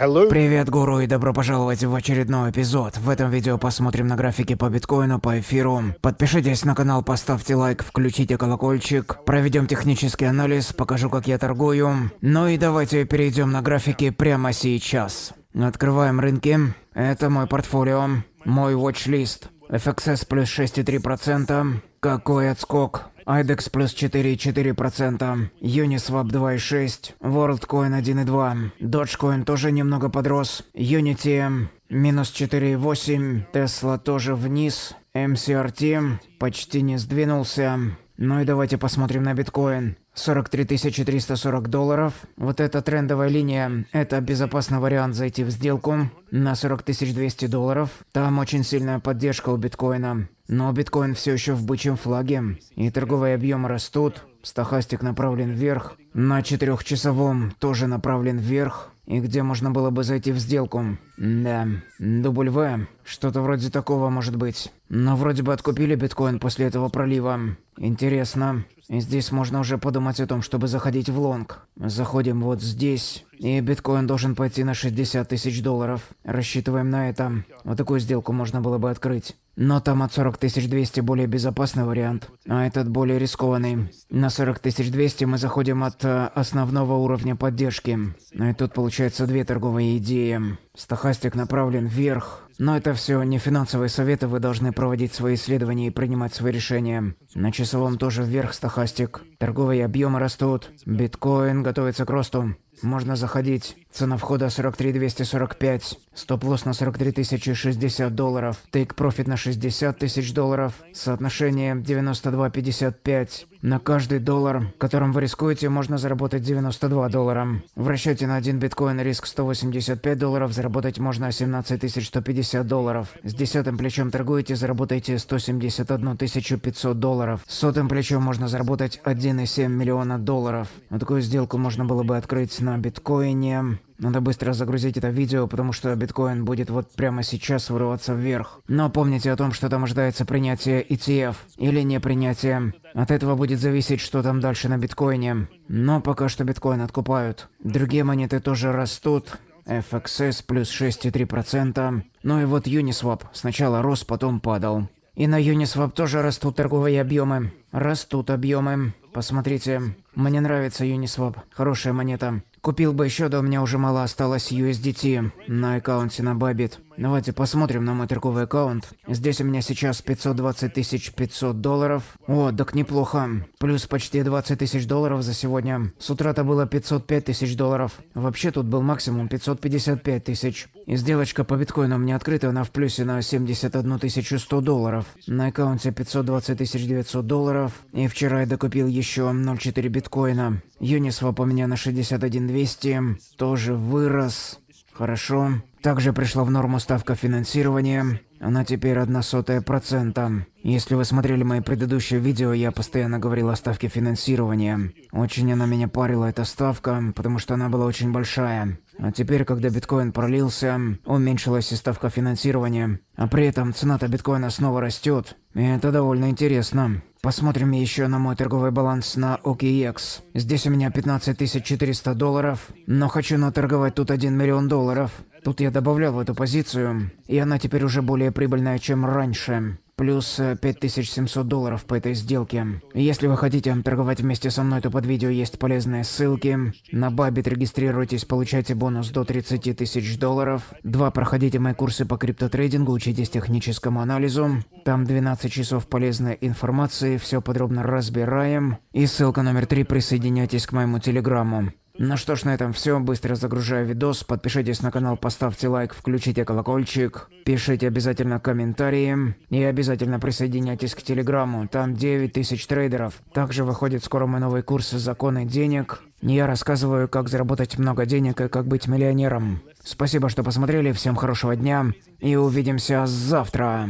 Hello. Привет, гуру, и добро пожаловать в очередной эпизод. В этом видео посмотрим на графики по биткоину, по эфиру. Подпишитесь на канал, поставьте лайк, включите колокольчик. Проведем технический анализ, покажу, как я торгую. Ну и давайте перейдем на графики прямо сейчас. Открываем рынки. Это мой портфолио, мой watch-лист. FXS плюс 6,3%. Какой отскок. IDEX плюс 4,4%, Uniswap 2,6%, WorldCoin 1,2%, Dogecoin тоже немного подрос, Unity минус 4,8%, Tesla тоже вниз, MCRT почти не сдвинулся. Ну и давайте посмотрим на биткоин. 43 340 долларов. Вот эта трендовая линия – это безопасный вариант зайти в сделку на 40 200 долларов. Там очень сильная поддержка у биткоина. Но биткоин все еще в бычьем флаге, и торговые объемы растут. Стохастик направлен вверх. На четырехчасовом тоже направлен вверх. И где можно было бы зайти в сделку? Да, дубль В. Что-то вроде такого может быть. Но вроде бы откупили биткоин после этого пролива. Интересно. Здесь можно уже подумать о том, чтобы заходить в лонг. Заходим вот здесь. И биткоин должен пойти на 60 тысяч долларов. Рассчитываем на это. Вот такую сделку можно было бы открыть. Но там от 40 200 более безопасный вариант, а этот более рискованный. На 40 200 мы заходим от э, основного уровня поддержки. Ну и тут получается две торговые идеи. Стохастик направлен вверх. Но это все не финансовые советы, вы должны проводить свои исследования и принимать свои решения. На часовом тоже вверх, стохастик. Торговые объемы растут. Биткоин готовится к росту. Можно заходить. Цена входа 43 245. Стоп-лосс на 43 060 долларов. Тейк-профит на 60 тысяч долларов. Соотношение 92,55. На каждый доллар, которым вы рискуете, можно заработать 92 доллара. В расчете на один биткоин риск 185 долларов, заработать можно 17 150 долларов. С десятым плечом торгуете, заработаете 171 500 долларов. С сотым плечом можно заработать 1 1,7 миллиона долларов. Вот такую сделку можно было бы открыть на биткоине. Надо быстро загрузить это видео, потому что биткоин будет вот прямо сейчас вырываться вверх. Но помните о том, что там ожидается принятие ETF или не принятие. От этого будет зависеть, что там дальше на биткоине. Но пока что биткоин откупают. Другие монеты тоже растут. FXS плюс 6,3%. Ну и вот Uniswap сначала рос, потом падал. И на Uniswap тоже растут торговые объемы. Растут объемы. Посмотрите, мне нравится Uniswap. Хорошая монета. Купил бы еще, да у меня уже мало осталось USDT на аккаунте на Бабит. Давайте посмотрим на мой торговый аккаунт. Здесь у меня сейчас 520 тысяч 500 долларов. О, так неплохо. Плюс почти 20 тысяч долларов за сегодня. С утра-то было 505 тысяч долларов. Вообще тут был максимум 555 тысяч. И сделочка по биткоину мне открыта, она в плюсе на 71 100 долларов. На аккаунте 520 900 долларов. И вчера я докупил еще 0,4 биткоина. Uniswap у меня на 61 200. Тоже вырос. Хорошо. Также пришла в норму ставка финансирования. Она теперь одна сотая процента. Если вы смотрели мои предыдущие видео, я постоянно говорил о ставке финансирования. Очень она меня парила, эта ставка, потому что она была очень большая. А теперь, когда биткоин пролился, уменьшилась и ставка финансирования. А при этом цена-то биткоина снова растет. Это довольно интересно. Посмотрим еще на мой торговый баланс на OKEX. Здесь у меня 15 400 долларов, но хочу наторговать тут 1 миллион долларов. Тут я добавлял в эту позицию, и она теперь уже более прибыльная, чем раньше. Плюс 5700 э, долларов по этой сделке. Если вы хотите торговать вместе со мной, то под видео есть полезные ссылки. На Бабит регистрируйтесь, получайте бонус до 30 тысяч долларов. Два, Проходите мои курсы по криптотрейдингу, учитесь техническому анализу. Там 12 часов полезной информации, все подробно разбираем. И ссылка номер три, Присоединяйтесь к моему телеграмму. Ну что ж, на этом все. Быстро загружаю видос. Подпишитесь на канал, поставьте лайк, включите колокольчик. Пишите обязательно комментарии. И обязательно присоединяйтесь к Телеграму. Там 9000 трейдеров. Также выходит скоро мой новый курс «Законы денег». Я рассказываю, как заработать много денег и как быть миллионером. Спасибо, что посмотрели. Всем хорошего дня. И увидимся завтра.